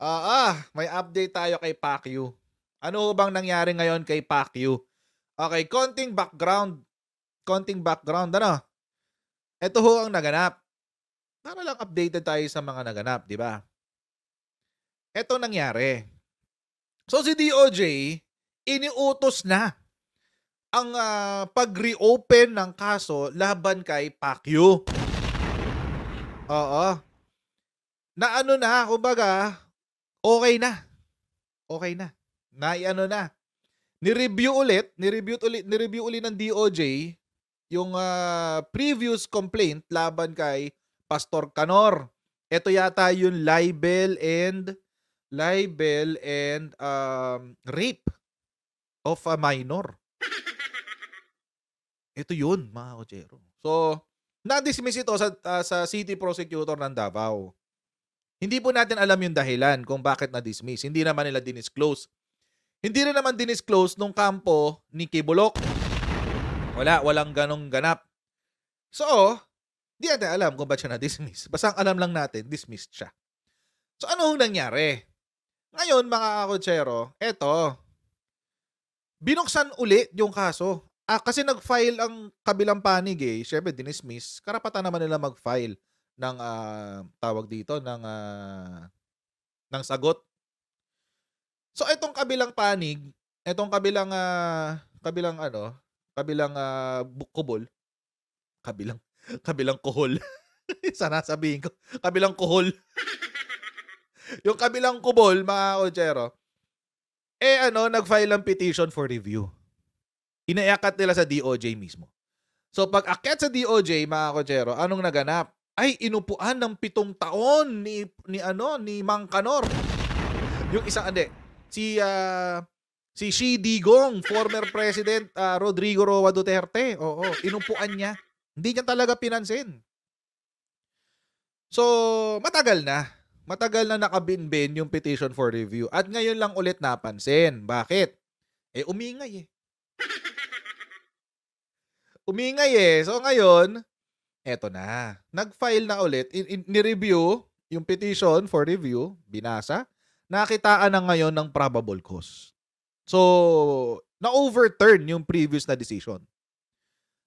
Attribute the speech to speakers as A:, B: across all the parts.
A: Ah, ah, may update tayo kay Pacquiao. Ano bang nangyari ngayon kay Pacquiao? Okay, konting background. Konting background, ano? Ito ho ang naganap. Para lang updated tayo sa mga naganap, di ba? Ito nangyari. So si DOJ, iniutos na ang uh, pag-reopen ng kaso laban kay Pacquiao. Oo. Na ano na, kumbaga, okay na. Okay na. Naiano na. Ni-review ulit, ni-review ulit, ni-review ulit ng DOJ yung uh, previous complaint laban kay Pastor Canor. Ito yata yung libel and libel and um, rape of a minor. Ito yun, mga kojero. So, na-dismiss ito sa, uh, sa city prosecutor ng Davao. Hindi po natin alam yung dahilan kung bakit na-dismiss. Hindi naman nila dinisclose. Hindi rin naman dinisclose nung kampo ni Kibulok. Wala, walang ganong ganap. So, di natin alam kung bakit siya na-dismiss. Basta ang alam lang natin, dismissed siya. So, ano ang nangyari? Ngayon, mga kakotsero, eto, binuksan uli yung kaso. Ah, kasi nag-file ang kabilang panig eh. Siyempre, dinismiss. Karapatan naman nila mag-file ng uh, tawag dito ng uh, ng sagot. So itong kabilang panig, itong kabilang uh, kabilang ano, kabilang uh, kubol, kabilang kabilang kuhol. Sana sabihin ko, kabilang kuhol. yung kabilang kubol, mga kotsero, eh ano, nag-file ng petition for review. Inaiakat nila sa DOJ mismo. So pag akyat sa DOJ, mga kotsero, anong naganap? ay inupuan ng pitong taon ni ni ano ni Mang Kanor. Yung isang ande si uh, si Shi Digong, former president uh, Rodrigo Roa Duterte. Oo, inupuan niya. Hindi niya talaga pinansin. So, matagal na. Matagal na nakabinbin yung petition for review. At ngayon lang ulit napansin. Bakit? Eh, umingay eh. Umingay eh. So, ngayon, eto na. Nag-file na ulit, in, in, ni-review yung petition for review, binasa, nakitaan na ngayon ng probable cause. So, na-overturn yung previous na decision.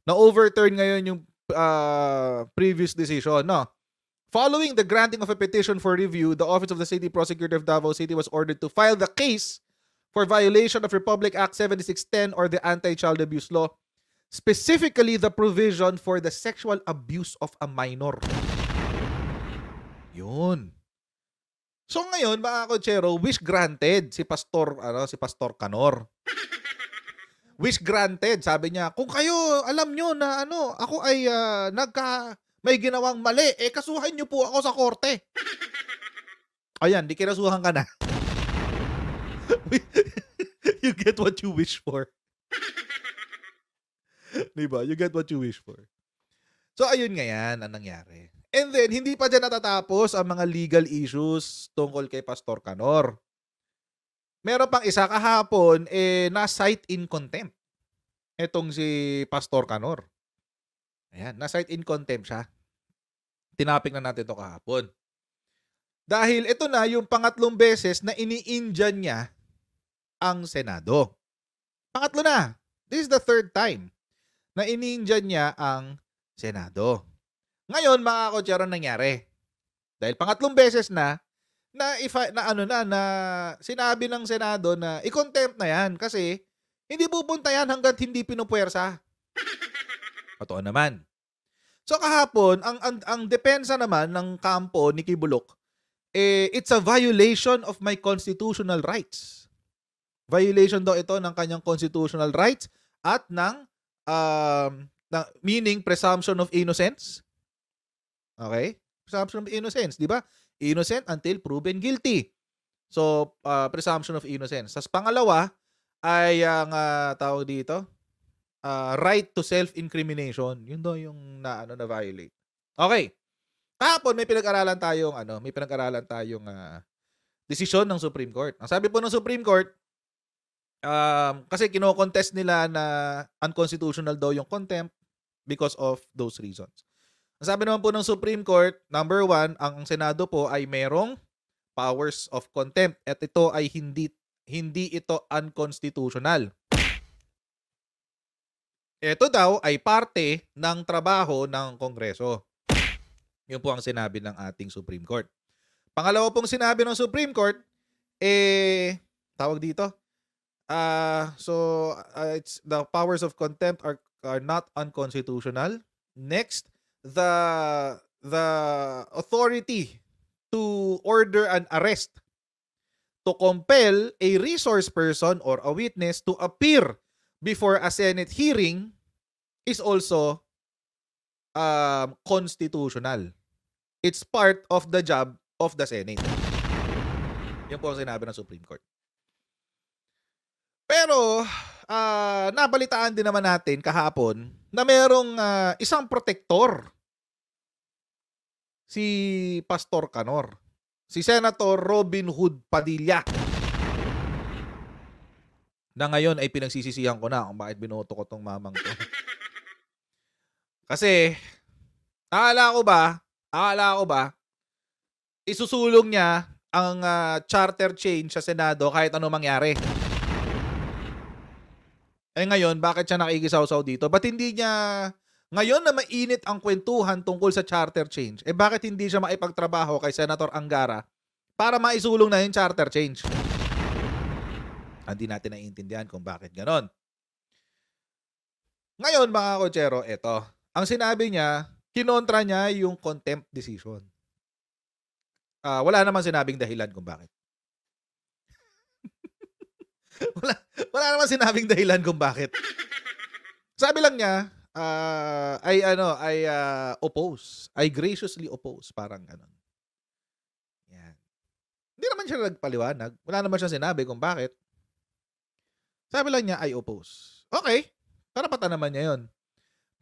A: Na-overturn ngayon yung uh, previous decision, no? Following the granting of a petition for review, the Office of the City Prosecutor of Davao City was ordered to file the case for violation of Republic Act 7610 or the Anti-Child Abuse Law Specifically, the provision for the sexual abuse of a minor. Yun. So ngayon, mga kotsero, wish granted si Pastor, ano, si Pastor Kanor. Wish granted, sabi niya, kung kayo alam nyo na ano, ako ay uh, nagka, may ginawang mali, eh kasuhan nyo po ako sa korte. Ayan, di kinasuhan ka na. you get what you wish for. diba? You get what you wish for. So, ayun nga yan ang nangyari. And then, hindi pa dyan natatapos ang mga legal issues tungkol kay Pastor Canor. Meron pang isa kahapon, eh, na cite in contempt. Etong si Pastor Canor. Ayan, na cite in contempt siya. Tinapik na natin ito kahapon. Dahil ito na yung pangatlong beses na ini iniindyan niya ang Senado. Pangatlo na. This is the third time na ininja niya ang Senado. Ngayon, mga kotsero, nangyari. Dahil pangatlong beses na, na, ifa, na ano na, na sinabi ng Senado na i-contempt na yan kasi hindi pupunta yan hanggat hindi pinupuwersa. Totoo naman. So kahapon, ang, ang, ang depensa naman ng kampo ni Kibulok, eh, it's a violation of my constitutional rights. Violation daw ito ng kanyang constitutional rights at ng um, na, meaning presumption of innocence. Okay? Presumption of innocence, di ba? Innocent until proven guilty. So, uh, presumption of innocence. Tapos pangalawa ay ang uh, tawag dito, uh, right to self-incrimination. Yun daw yung na, ano, na violate. Okay. Tapos may pinag-aralan tayong ano, may pinag-aralan tayong uh, desisyon ng Supreme Court. Ang sabi po ng Supreme Court, um, kasi kino-contest nila na unconstitutional daw yung contempt because of those reasons. Sabi naman po ng Supreme Court, number one, ang Senado po ay merong powers of contempt at ito ay hindi hindi ito unconstitutional. Ito daw ay parte ng trabaho ng Kongreso. Yun po ang sinabi ng ating Supreme Court. Pangalawa pong sinabi ng Supreme Court, eh, tawag dito, Uh, so uh, it's the powers of contempt are are not unconstitutional. Next, the the authority to order an arrest to compel a resource person or a witness to appear before a Senate hearing is also um, constitutional. It's part of the job of the Senate. Yan po ang sinabi ng Supreme Court. Pero, uh, nabalitaan din naman natin kahapon na merong uh, isang protector. Si Pastor Canor. Si Senator Robin Hood Padilla. Na ngayon ay pinagsisisihan ko na kung bakit binoto ko tong mamang ko. Kasi, akala ko ba, akala ko ba, isusulong niya ang uh, charter change sa Senado kahit ano mangyari. Eh ngayon, bakit siya nakikisaw-saw dito? Ba't hindi niya, ngayon na mainit ang kwentuhan tungkol sa charter change, eh bakit hindi siya maipagtrabaho kay Senator Angara para maisulong na yung charter change? Hindi ah, natin naiintindihan kung bakit ganon. Ngayon mga kochero, eto. Ang sinabi niya, kinontra niya yung contempt decision. Uh, wala naman sinabing dahilan kung bakit. wala, wala naman sinabing dahilan kung bakit. Sabi lang niya, uh, ah, I ano, ay uh, oppose. I graciously oppose, parang ganun. Yan. Hindi naman siya nagpaliwanag. Wala naman siya sinabi kung bakit. Sabi lang niya, I oppose. Okay. Karapatan naman niya 'yon.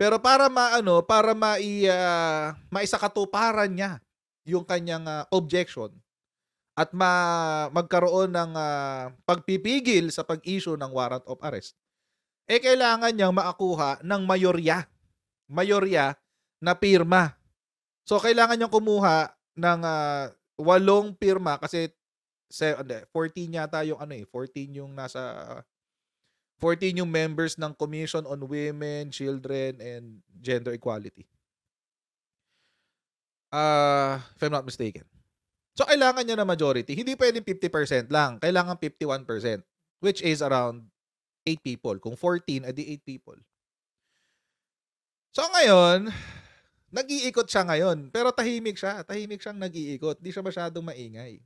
A: Pero para maano, para mai uh, maisakatuparan niya yung kanyang uh, objection, at ma- magkaroon ng uh, pagpipigil sa pag-issue ng warrant of arrest, eh kailangan niyang makakuha ng mayorya, mayorya na pirma. So kailangan niyang kumuha ng uh, walong pirma kasi 14 yata yung ano eh, 14 yung nasa 14 yung members ng Commission on Women, Children, and Gender Equality. Uh, if I'm not mistaken. So, kailangan niya na majority. Hindi pwedeng 50% lang. Kailangan 51%, which is around 8 people. Kung 14, adi 8 people. So, ngayon, nag-iikot siya ngayon. Pero tahimik siya. Tahimik siyang nag-iikot. Di siya masyadong maingay.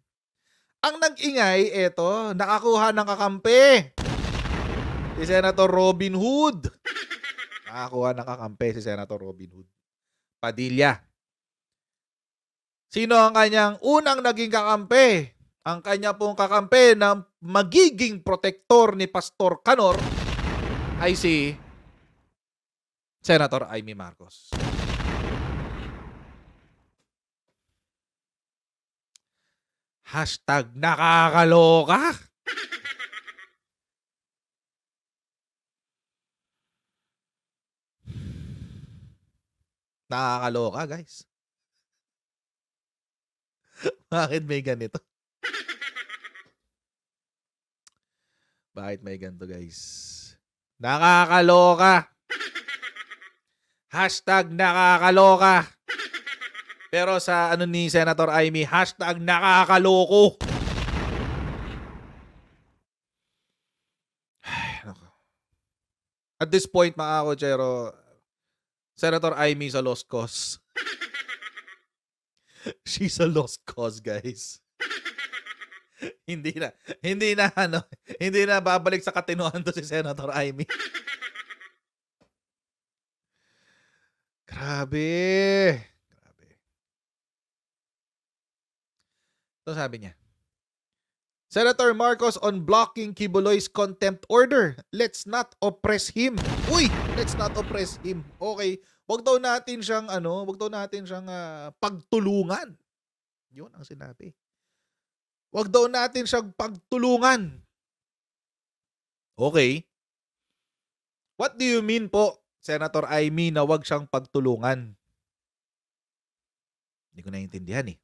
A: Ang nag-ingay, eto, nakakuha ng kakampi. Si Senator Robin Hood. Nakakuha ng kakampi si Senator Robin Hood. Padilla. Sino ang kanyang unang naging kakampi? Ang kanya pong kakampi na magiging protektor ni Pastor Canor ay si Senator Amy Marcos. Hashtag nakakaloka. Nakakaloka, guys. Bakit may ganito? Bakit may ganito, guys? Nakakaloka! Hashtag nakakaloka! Pero sa ano ni Senator Amy, hashtag nakakaloko! At this point, mga Jero, Senator Amy sa lost cause. she's a lost cause, guys. hindi na, hindi na, ano, hindi na babalik sa katinoan to si Senator Amy. Grabe. Grabe. So ano sabi niya, Senator Marcos on blocking Kibuloy's contempt order. Let's not oppress him. Uy, let's not oppress him. Okay, Huwag daw natin siyang ano, huwag daw natin siyang uh, pagtulungan. 'Yon ang sinabi. Huwag daw natin siyang pagtulungan. Okay. What do you mean po, Senator Amy, na huwag siyang pagtulungan? Hindi ko naiintindihan eh.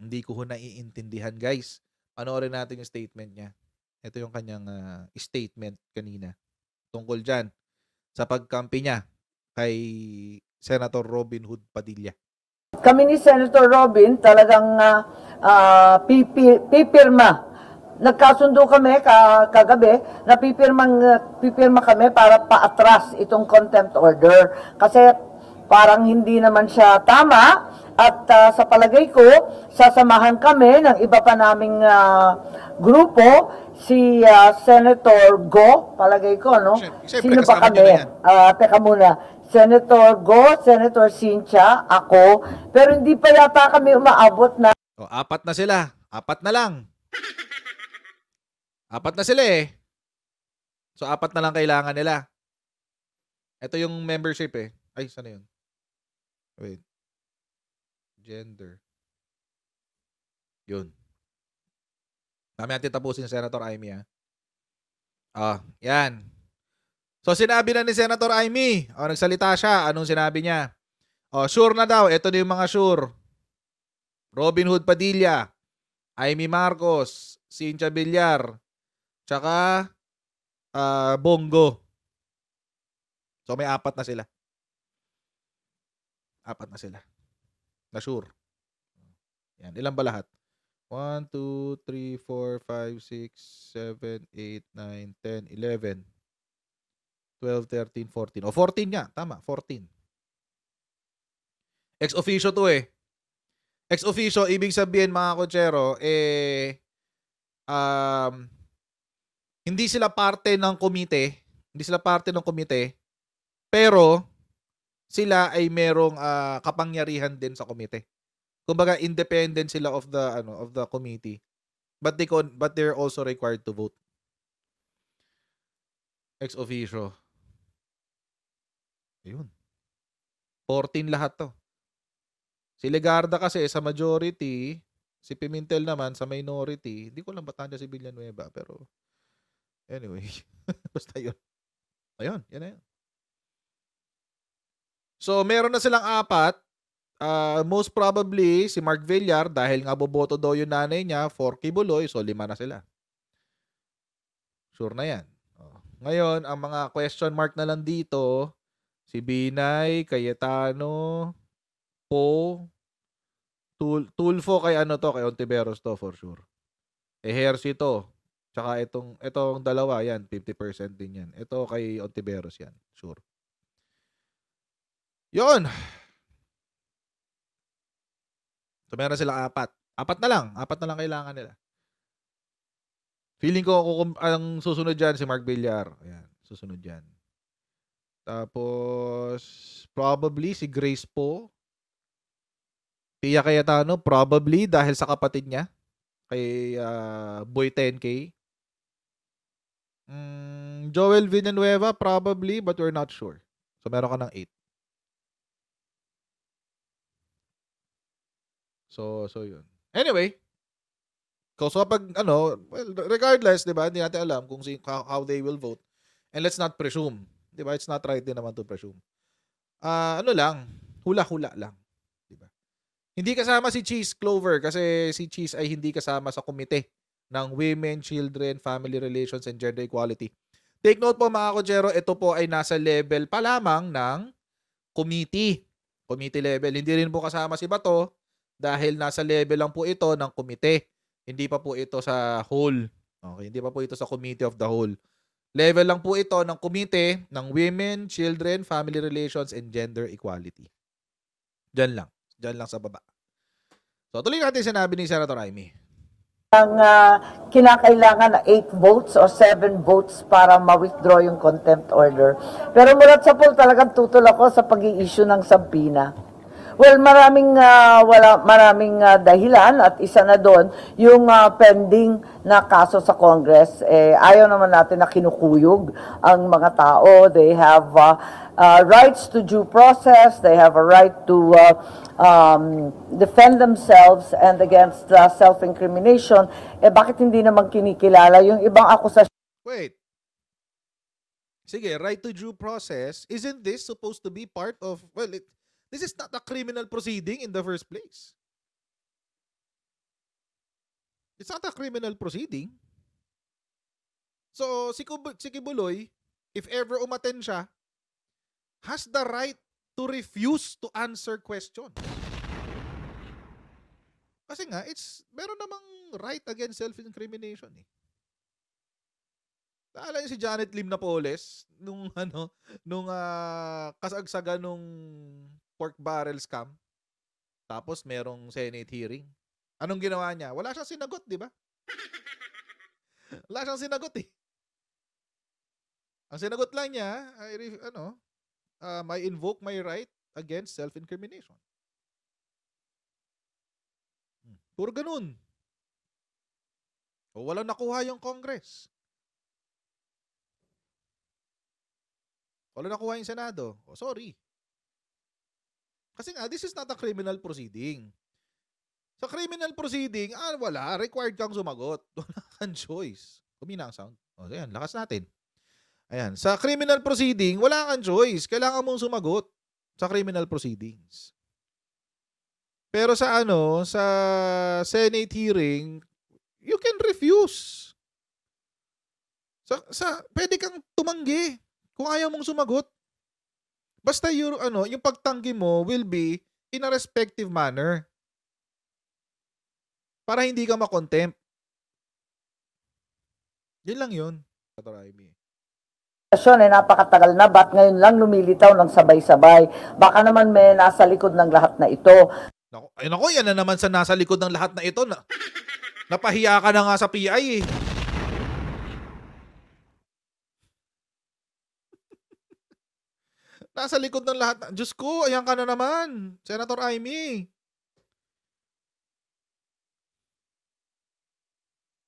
A: Hindi ko ho naiintindihan, guys. Panoorin natin yung statement niya. Ito yung kanyang uh, statement kanina. Tungkol dyan sa pagkampi niya kay Senator Robin Hood Padilla?
B: Kami ni Senator Robin talagang uh, uh, pipirma. Nagkasundo kami ka, kagabi na pipirmang, uh, pipirma kami para paatras itong contempt order. Kasi parang hindi naman siya tama at uh, sa palagay ko, sasamahan kami ng iba pa naming uh, grupo si uh, Senator Go, palagay ko, no? Siyempre, Sino pa kami? Uh, teka muna. Senator Go, Senator Sincha, ako. Pero hindi pa yata kami umaabot na.
A: O, apat na sila. Apat na lang. apat na sila eh. So, apat na lang kailangan nila. Ito yung membership eh. Ay, sana yun? Wait. Gender. Yun. Dami natin tapusin, Senator Amy. Ha? Ah. Oh, yan. So sinabi na ni Senator Amy, oh, nagsalita siya, anong sinabi niya? Oh, sure na daw, ito na yung mga sure. Robin Hood Padilla, Amy Marcos, Cynthia Villar, tsaka uh, Bongo. So may apat na sila. Apat na sila. Na sure. Yan, ilan ba lahat? 1, 2, 3, 4, 5, 6, 7, 8, 9, 10, 11, 12, 13, 14. O, 14 nga. Tama, 14. Ex officio to eh. Ex officio, ibig sabihin mga kotsero, eh, um, hindi sila parte ng komite, hindi sila parte ng komite, pero sila ay merong uh, kapangyarihan din sa komite kumbaga independent sila of the ano of the committee. But they con but they're also required to vote. Ex officio. Ayun. 14 lahat to. Si Legarda kasi sa majority, si Pimentel naman sa minority. Hindi ko lang batanda si Villanueva pero anyway, basta yun. Ayun, yan na yun. So, meron na silang apat Uh, most probably, si Mark Villar, dahil nga boboto daw yung nanay niya for Kibuloy, so lima na sila. Sure na yan. Oh. Ngayon, ang mga question mark na lang dito, si Binay, Cayetano, Po, Tul Tulfo kay ano to, kay Ontiveros to for sure. Eh, Hersey Tsaka itong, itong dalawa, yan, 50% din yan. Ito kay Ontiveros yan, sure. Yon. So meron silang apat. Apat na lang. Apat na lang kailangan nila. Feeling ko ang susunod dyan si Mark Villar. Ayan, susunod dyan. Tapos, probably si Grace Po. Pia Cayetano, probably dahil sa kapatid niya. Kay uh, Boy 10K. Mm, Joel Villanueva, probably, but we're not sure. So, meron ka ng 8. So, so yun. Anyway, so kapag ano, well, regardless, di ba, hindi natin alam kung si, how they will vote. And let's not presume. Di ba? It's not right din naman to presume. Uh, ano lang, hula-hula lang. Di ba? Hindi kasama si Cheese Clover kasi si Cheese ay hindi kasama sa komite ng Women, Children, Family Relations, and Gender Equality. Take note po mga kojero, ito po ay nasa level pa lamang ng committee. Committee level. Hindi rin po kasama si Bato dahil nasa level lang po ito ng komite. Hindi pa po ito sa whole. Okay, hindi pa po ito sa committee of the whole. Level lang po ito ng komite ng Women, Children, Family Relations, and Gender Equality. Diyan lang. Diyan lang sa baba. So tuloy natin sinabi ni Senator Amy.
B: Ang uh, kinakailangan na 8 votes or 7 votes para ma-withdraw yung contempt order. Pero Murat sa pool talagang tutol ako sa pag-i-issue ng sampina. Well, maraming uh, wala maraming uh, dahilan at isa na doon yung uh, pending na kaso sa Congress. Eh, ayaw naman natin na kinukuyog ang mga tao. They have uh, uh, rights to due process. They have a right to uh, um, defend themselves and against uh, self-incrimination. Eh, bakit hindi naman kinikilala yung ibang akusasyon? Wait.
A: Sige, right to due process, isn't this supposed to be part of, well, it, This is not a criminal proceeding in the first place. It's not a criminal proceeding. So, si, Kub- si Kibuloy, if ever umaten siya, has the right to refuse to answer questions. Kasi nga, it's, meron namang right against self-incrimination eh. Naalala niyo si Janet Lim Napoles nung ano, nung uh, ah, kasagsaga nung pork barrel scam. Tapos merong Senate hearing. Anong ginawa niya? Wala siyang sinagot, di ba? Wala siyang sinagot eh. Ang sinagot lang niya, I, ano, um, uh, I invoke my right against self-incrimination. Hmm. Puro ganun. O walang nakuha yung Congress. Walang nakuha yung Senado. O sorry, kasi nga, this is not a criminal proceeding. Sa criminal proceeding, ah, wala. Required kang sumagot. Wala kang choice. Kumina ang sound. O, ayan, lakas natin. Ayan. Sa criminal proceeding, wala kang choice. Kailangan mong sumagot sa criminal proceedings. Pero sa ano, sa Senate hearing, you can refuse. Sa, sa, pwede kang tumanggi kung ayaw mong sumagot. Basta yung ano, yung pagtanggi mo will be in a respective manner. Para hindi ka makontempt. Yun lang yun. Kataraymi.
B: Station eh, napakatagal na, ba't ngayon lang lumilitaw ng sabay-sabay? Baka naman may nasa
A: likod ng lahat na ito. Naku, ay naku, yan na naman sa nasa likod ng lahat na ito. Na, napahiya ka na nga sa PI eh. Nasa likod ng lahat. Diyos ko, ayan ka na naman. Senator Amy.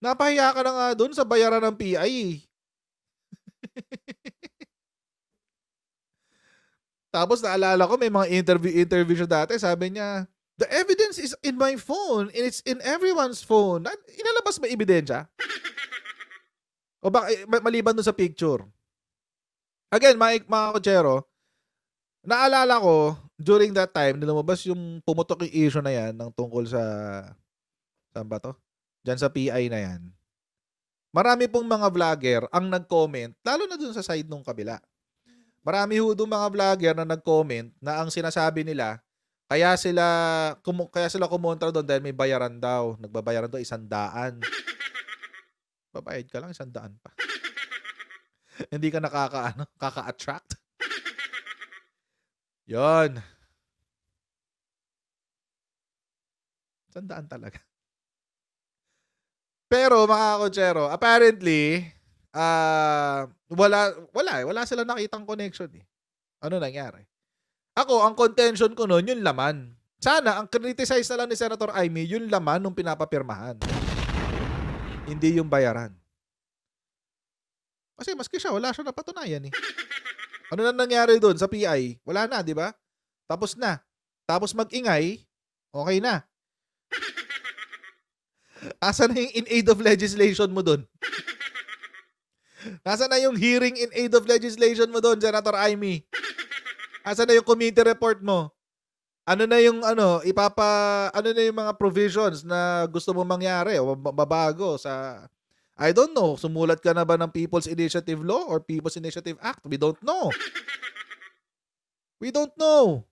A: Napahiya ka na nga doon sa bayaran ng PI. Tapos naalala ko may mga interview interview siya dati, sabi niya, "The evidence is in my phone and it's in everyone's phone." Inalabas may ebidensya? o baka eh, maliban doon sa picture. Again, Mike mga kochero, Naalala ko, during that time, nilumabas yung pumutok yung issue na yan ng tungkol sa, saan ba to? Diyan sa PI na yan. Marami pong mga vlogger ang nag-comment, lalo na dun sa side nung kabila. Marami ho dun mga vlogger na nag-comment na ang sinasabi nila, kaya sila, kum- kaya sila kumontra doon dahil may bayaran daw. Nagbabayaran daw isang daan. Babayad ka lang, isang daan pa. Hindi ka nakaka, ano, kaka-attract. Yun. Tandaan talaga. Pero mga kotsero, apparently, uh, wala, wala, eh. wala sila nakitang connection eh. Ano nangyari? Ako, ang contention ko noon, yung laman. Sana, ang criticize na lang ni Senator Aimee, yung laman nung pinapapirmahan. Hindi yung bayaran. Kasi maski siya, wala siya napatunayan eh. Ano na nangyari doon sa PI? Wala na, di ba? Tapos na. Tapos mag-ingay, okay na. Asa na yung in aid of legislation mo doon? Nasa na yung hearing in aid of legislation mo doon, Senator Aimee? Asa na yung committee report mo? Ano na yung ano, ipapa ano na yung mga provisions na gusto mo mangyari o mababago sa I don't know, sumulat ka na ba ng People's Initiative Law or People's Initiative Act? We don't know. We don't know.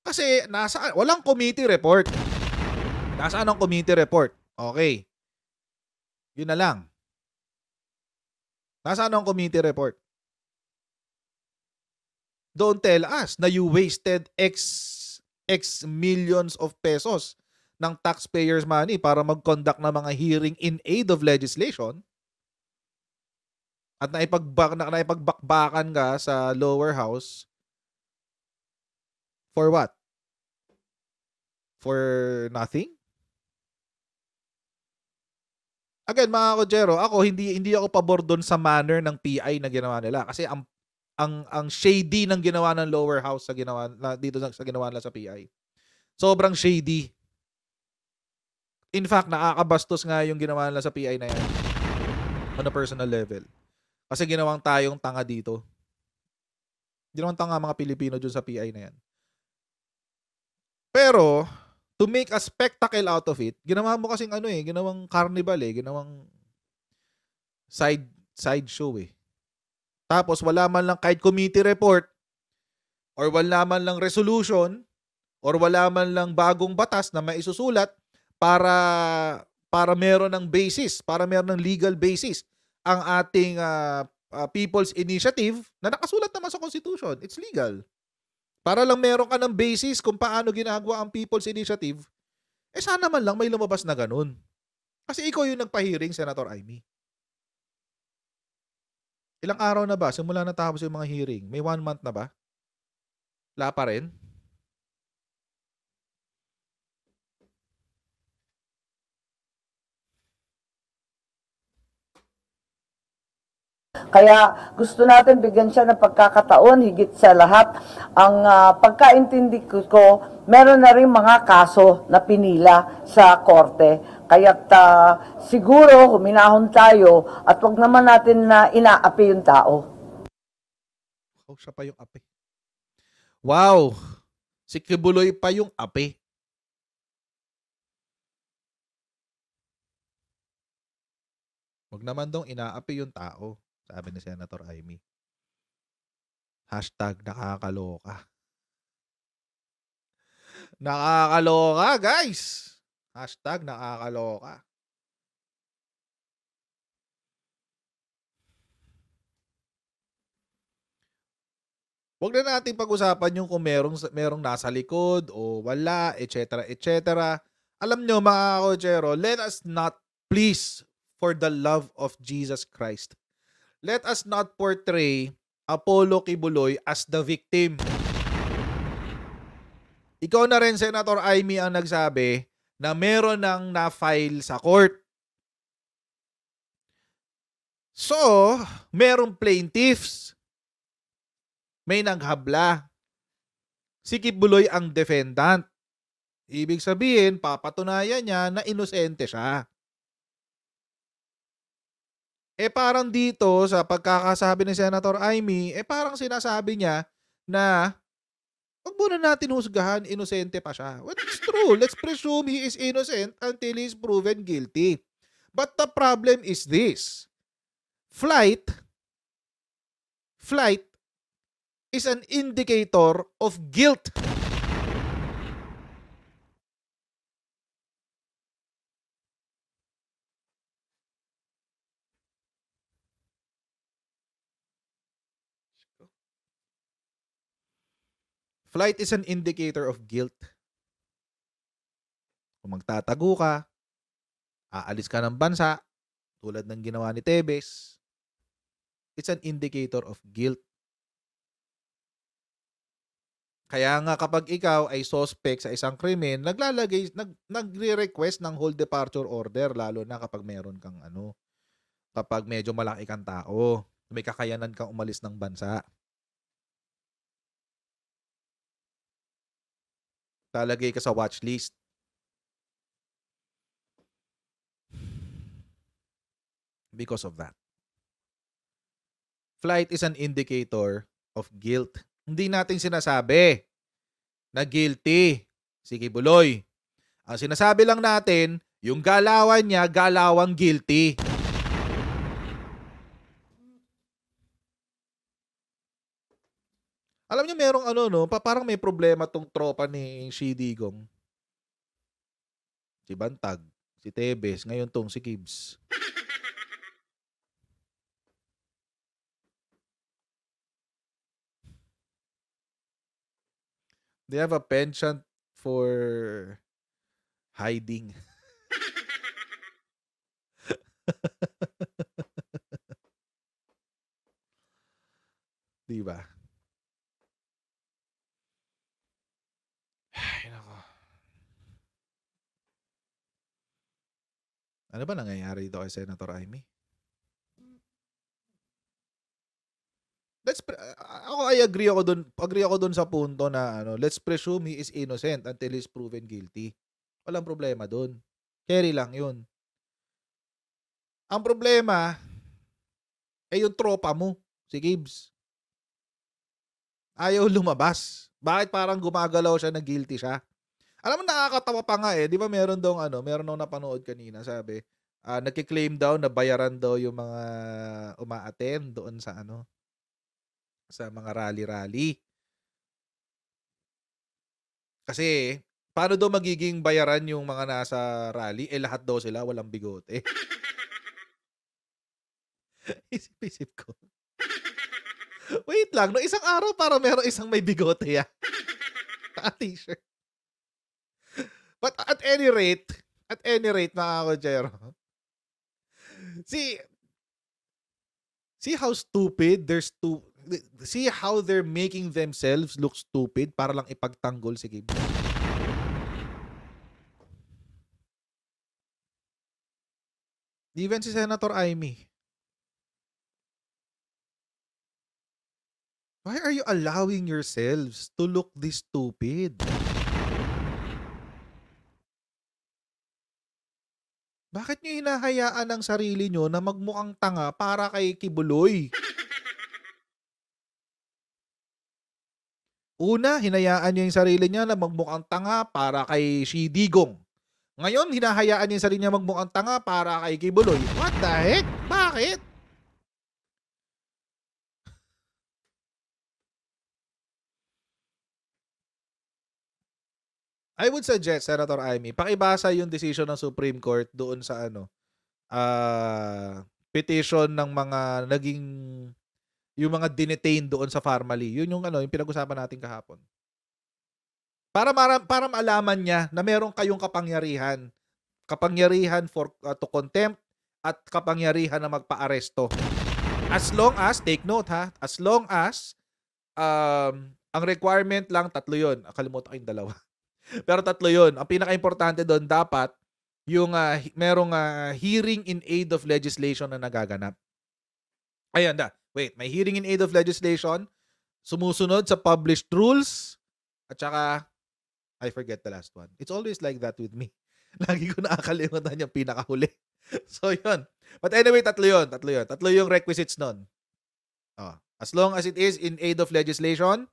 A: Kasi nasa walang committee report. Nasaan ang committee report? Okay. Yun na lang. Nasaan ang committee report? Don't tell us na you wasted X X millions of pesos ng taxpayers' money para mag-conduct ng mga hearing in aid of legislation at naipagbak na naipagbakbakan ka sa lower house for what? For nothing? Again, mga kojero, ako hindi hindi ako pabor doon sa manner ng PI na ginawa nila kasi ang ang ang shady ng ginawa ng lower house sa ginawa na, dito sa, sa ginawa nila sa PI. Sobrang shady In fact, nakakabastos nga yung ginawa nila sa PI na yan on a personal level. Kasi ginawang tayong tanga dito. Ginawang tanga mga Pilipino dun sa PI na yan. Pero, to make a spectacle out of it, ginawa mo kasing ano eh, ginawang carnival eh, ginawang side side show eh. Tapos wala man lang kahit committee report or wala man lang resolution or wala man lang bagong batas na maisusulat para para meron ng basis, para meron ng legal basis ang ating uh, uh, people's initiative na nakasulat naman sa constitution. It's legal. Para lang meron ka ng basis kung paano ginagawa ang people's initiative, eh sana man lang may lumabas na ganun. Kasi ikaw yung nagpahiring, Senator Amy. Ilang araw na ba? Simula na tapos yung mga hearing. May one month na ba? La pa rin?
B: Kaya gusto natin bigyan siya ng pagkakataon higit sa lahat. Ang uh, pagkaintindi ko, meron na rin mga kaso na pinila sa korte. Kaya uh, ah, siguro huminahon tayo at wag naman natin na inaapi yung tao.
A: Oh, siya pa yung api. Wow! Si Kibuloy pa yung api. Huwag naman dong inaapi yung tao sabi ni Senator Amy. Hashtag nakakaloka. Nakakaloka, guys! Hashtag nakakaloka. Huwag na natin pag-usapan yung kung merong, merong nasa likod o wala, etc. etc. Alam nyo mga kochero, let us not please for the love of Jesus Christ let us not portray Apollo Kibuloy as the victim. Ikaw na rin, Senator Aimee, ang nagsabi na meron ng na-file sa court. So, merong plaintiffs. May naghabla. Si Kibuloy ang defendant. Ibig sabihin, papatunayan niya na inosente siya. Eh parang dito sa pagkakasabi ni Senator Amy, eh parang sinasabi niya na wag muna natin husgahan, inosente pa siya. Well, it's true. Let's presume he is innocent until he is proven guilty. But the problem is this. Flight, flight is an indicator of guilt. Flight is an indicator of guilt. Kung magtatago ka, aalis ka ng bansa, tulad ng ginawa ni Tebes, it's an indicator of guilt. Kaya nga kapag ikaw ay suspect sa isang krimen, naglalagay nag, nagre-request ng hold departure order lalo na kapag meron kang ano kapag medyo malaki kang tao, may kakayanan kang umalis ng bansa. Lalagay ka sa watch list. Because of that. Flight is an indicator of guilt. Hindi natin sinasabi na guilty si Kibuloy. Ang sinasabi lang natin, yung galawan niya, galawang guilty. Alam niyo merong ano no, parang may problema tong tropa ni si Digong. Si Bantag, si Tebes, ngayon tong si Kibs. They have a penchant for hiding. Di ba? Ano ba nangyayari dito kay Senator Amy? Let's pre- ako I agree ako doon. Agree ako doon sa punto na ano, let's presume he is innocent until he's proven guilty. Walang problema doon. Carry lang 'yun. Ang problema ay eh, yung tropa mo, si Gibbs. Ayaw lumabas. Bakit parang gumagalaw siya na guilty siya? Alam mo, nakakatawa pa nga eh. Di ba meron daw, ano, meron daw napanood kanina, sabi, uh, nagki-claim daw na bayaran daw yung mga umaattend doon sa ano, sa mga rally-rally. Kasi, paano daw magiging bayaran yung mga nasa rally? Eh, lahat daw sila walang bigote. Isip-isip ko. Wait lang, no isang araw para meron isang may bigote ya. Ah. t-shirt. But at any rate, at any rate, mga kojero, see, see how stupid there's two, see how they're making themselves look stupid para lang ipagtanggol si Gabe. Even si Senator Amy. Why are you allowing yourselves to look this stupid? Bakit nyo hinahayaan ang sarili nyo na magmukhang tanga para kay Kibuloy? Una, hinayaan niya yung sarili niya na magmukhang tanga para kay si Digong. Ngayon, hinahayaan niya yung sarili niya magmukhang tanga para kay Kibuloy. What the heck? Bakit? I would suggest, Senator Amy, pakibasa yung decision ng Supreme Court doon sa ano, uh, petition ng mga naging, yung mga dinetain doon sa Farmally. Yun yung ano, yung pinag-usapan natin kahapon. Para, para, para malaman niya na meron kayong kapangyarihan. Kapangyarihan for, uh, to contempt at kapangyarihan na magpa-aresto. As long as, take note ha, as long as um, ang requirement lang tatlo yon ah, Kalimutan ko yung dalawa. Pero tatlo yun. Ang pinaka-importante doon dapat yung uh, merong uh, hearing in aid of legislation na nagaganap. Ayan da. Wait, may hearing in aid of legislation. Sumusunod sa published rules. At saka, I forget the last one. It's always like that with me. Lagi ko nakakalimutan yung pinakahuli. so, yun. But anyway, tatlo yun. Tatlo yun. Tatlo yung requisites nun. Oh. As long as it is in aid of legislation,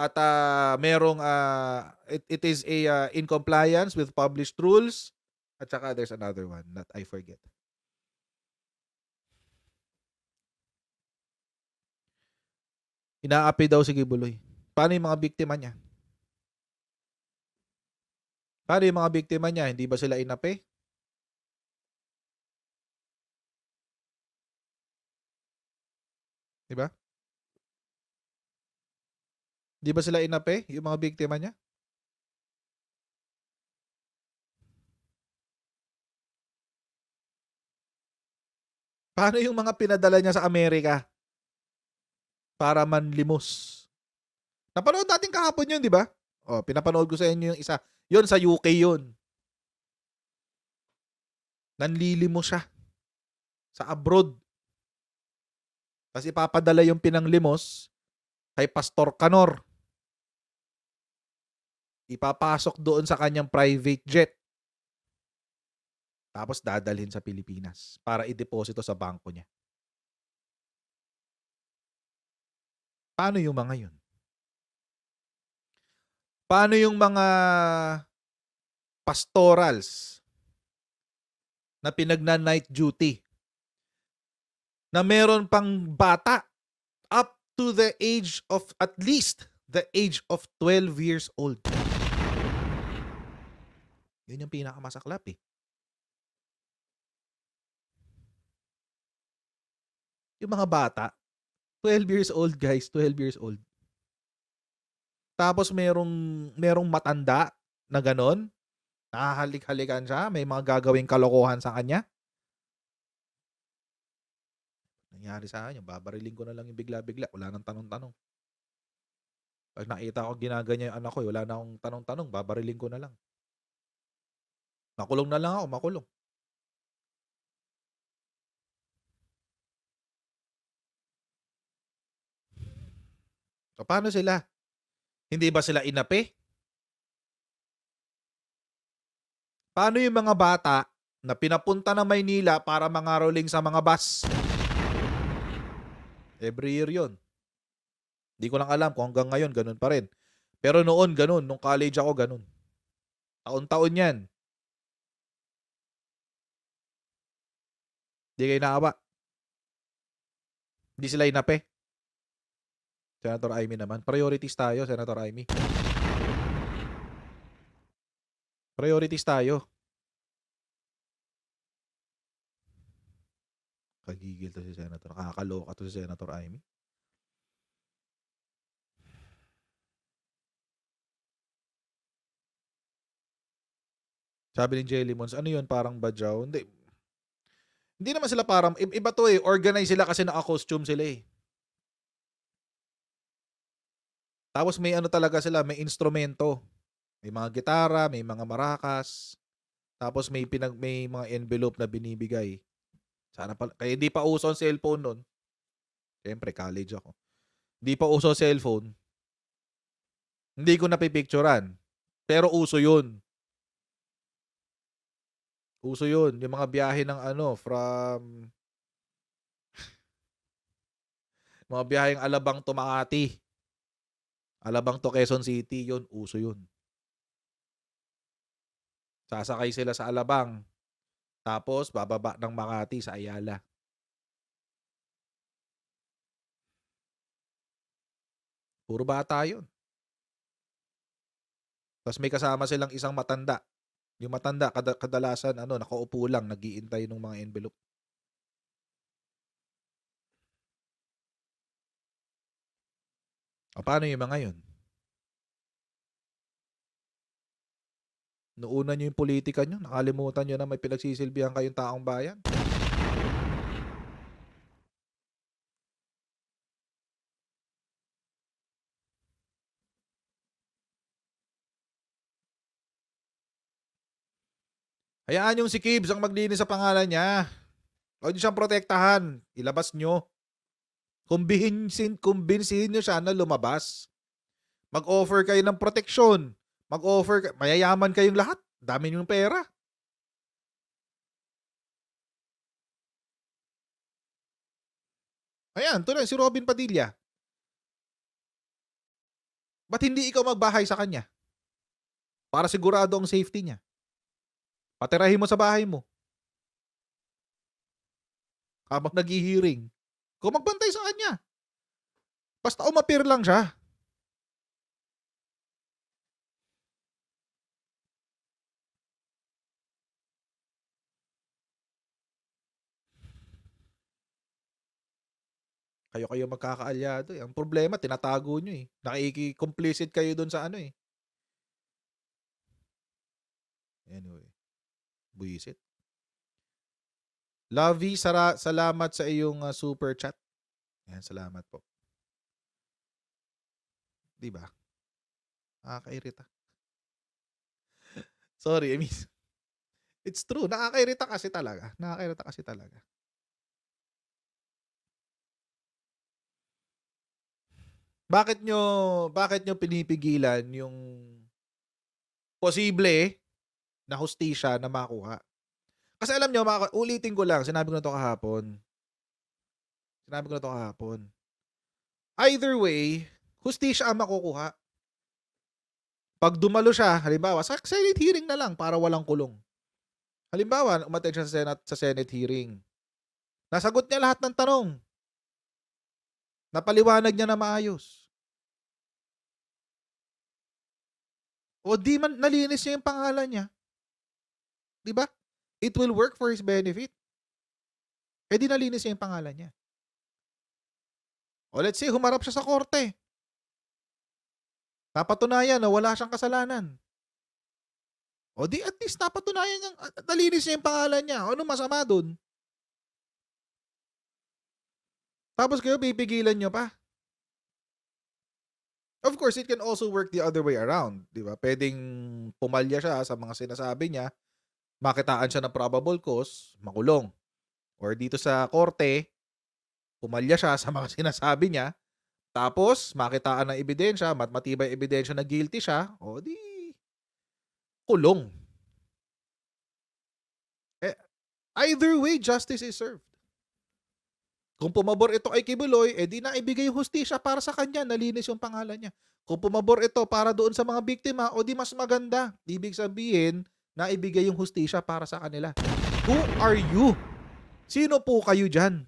A: at uh, merong uh, it, it is a uh, in compliance with published rules at saka there's another one that I forget. Inaapi daw si Gibuloy. Paano yung mga biktima niya? Paano yung mga biktima niya? Hindi ba sila inapi? Diba? Di ba sila inape, yung mga biktima niya? Paano yung mga pinadala niya sa Amerika para manlimos? Napanood natin kahapon yun, di ba? O, oh, pinapanood ko sa inyo yung isa. Yun, sa UK yun. Nanlilimos siya sa abroad. Tapos ipapadala yung pinanglimos kay Pastor Kanor. Ipapasok doon sa kanyang private jet. Tapos dadalhin sa Pilipinas para i-deposito sa bangko niya. Paano yung mga yun? Paano yung mga pastorals na pinagna night duty na meron pang bata up to the age of at least the age of 12 years old. Yun yung pinakamasaklap eh. Yung mga bata, 12 years old guys, 12 years old. Tapos merong, merong matanda na ganon, nakahalik-halikan siya, may mga gagawing kalokohan sa kanya. Nangyari sa akin, babariling ko na lang yung bigla-bigla, wala nang tanong-tanong. Pag nakita ko ginaganyan yung anak ko, eh, wala na akong tanong-tanong, babariling ko na lang. Makulong na lang ako, makulong. So, paano sila? Hindi ba sila inape? Paano yung mga bata na pinapunta ng Maynila para rolling sa mga bus? Every year yun. Hindi ko lang alam kung hanggang ngayon ganun pa rin. Pero noon ganun, nung college ako ganun. Taon-taon yan. Hindi kayo naawa. Hindi sila inape. Senator Aimee naman. Priorities tayo, Senator Aimee. Priorities tayo. Kagigil to si Senator. Kakaloka to si Senator Aimee. Sabi ni Jelly Mons, ano yun? Parang badyaw? Hindi, hindi naman sila parang, iba to eh, organize sila kasi naka-costume sila eh. Tapos may ano talaga sila, may instrumento. May mga gitara, may mga marakas. Tapos may pinag may mga envelope na binibigay. Sana pa kaya hindi pa uso ang cellphone noon. Syempre college ako. Hindi pa uso cellphone. Hindi ko napipicturean. Pero uso 'yun. Uso yun. Yung mga biyahe ng ano, from... mga biyaheng Alabang to Makati. Alabang to Quezon City, yun. Uso yun. Sasakay sila sa Alabang. Tapos, bababa ng Makati sa Ayala. Puro bata yun. Tapos may kasama silang isang matanda yung matanda, kada, kadalasan, ano, nakaupo lang, nagiintay ng mga envelope. O paano yung mga yun? Nouna nyo yung politika nyo, nakalimutan nyo na may pinagsisilbihan kayong taong bayan. Hayaan yung si Kibs ang maglinis sa pangalan niya. Huwag niyo siyang protektahan. Ilabas niyo. Kumbinsin, kumbinsihin niyo siya na lumabas. Mag-offer kayo ng proteksyon. Mag-offer, mayayaman kayong lahat. Dami niyong pera. Ayan, tuloy si Robin Padilla. Ba't hindi ikaw magbahay sa kanya? Para sigurado ang safety niya. Patirahin mo sa bahay mo. Habang nag-i-hearing. Kung magbantay sa kanya. Basta umapir lang siya. kayo-kayo magkakaalyado. Eh. Ang problema, tinatago nyo eh. Nakikikomplicit kayo doon sa ano eh. Anyway. Buisit. Lovey, sara- salamat sa iyong uh, super chat. Ayan, salamat po. Di ba? Nakakairita. Sorry, I mean, it's true. Nakakairita kasi talaga. Nakakairita kasi talaga. Bakit nyo, bakit nyo pinipigilan yung posible na hostisya na makuha. Kasi alam nyo, mga, ulitin ko lang, sinabi ko na to kahapon. Sinabi ko na to kahapon. Either way, hustisya ang makukuha. Pag dumalo siya, halimbawa, sa Senate hearing na lang para walang kulong. Halimbawa, umattend siya sa Senate, sa Senate hearing. Nasagot niya lahat ng tanong. Napaliwanag niya na maayos. O di man nalinis niya yung pangalan niya. Di ba? It will work for his benefit. Eh di nalinis niya yung pangalan niya. O let's say, humarap siya sa korte. Napatunayan na wala siyang kasalanan. O di at least napatunayan niyang nalinis niya yung pangalan niya. Ano masama dun? Tapos kayo pipigilan niyo pa. Of course, it can also work the other way around. Di ba? Pwedeng pumalya siya sa mga sinasabi niya makitaan siya ng probable cause, makulong. Or dito sa korte, pumalya siya sa mga sinasabi niya, tapos makitaan ng ebidensya, mat matibay ebidensya na guilty siya, o di kulong. Eh, either way, justice is served. Kung pumabor ito kay Kibuloy, edi eh na ibigay hustisya para sa kanya, nalinis yung pangalan niya. Kung pumabor ito para doon sa mga biktima, o di mas maganda. Ibig sabihin, na ibigay yung hustisya para sa kanila. Who are you? Sino po kayo dyan?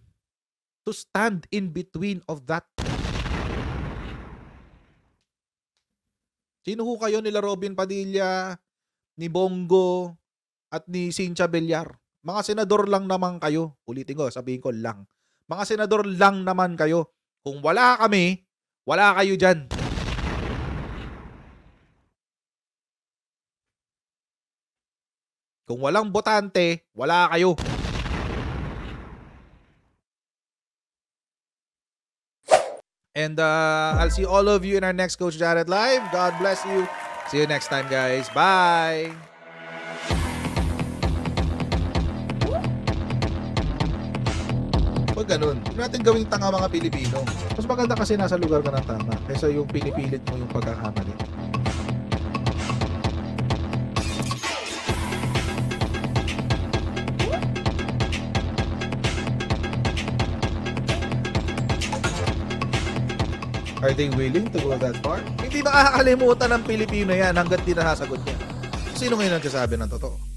A: To stand in between of that. Sino ho kayo nila Robin Padilla, ni Bongo, at ni Cynthia Villar? Mga senador lang naman kayo. Ulitin ko, sabihin ko lang. Mga senador lang naman kayo. Kung wala kami, wala kayo dyan. Kung walang botante, wala kayo. And uh, I'll see all of you in our next Coach Jared Live. God bless you. See you next time, guys. Bye. Huwag ganun. Huwag natin gawing tanga mga Pilipino. Mas maganda kasi nasa lugar ka ng tama kaysa yung pinipilit mo yung pagkakamali. Are they willing to go that far? Hindi makakalimutan ng Pilipino yan hanggat di nasagot niya. Sino ngayon ang sasabi ng totoo?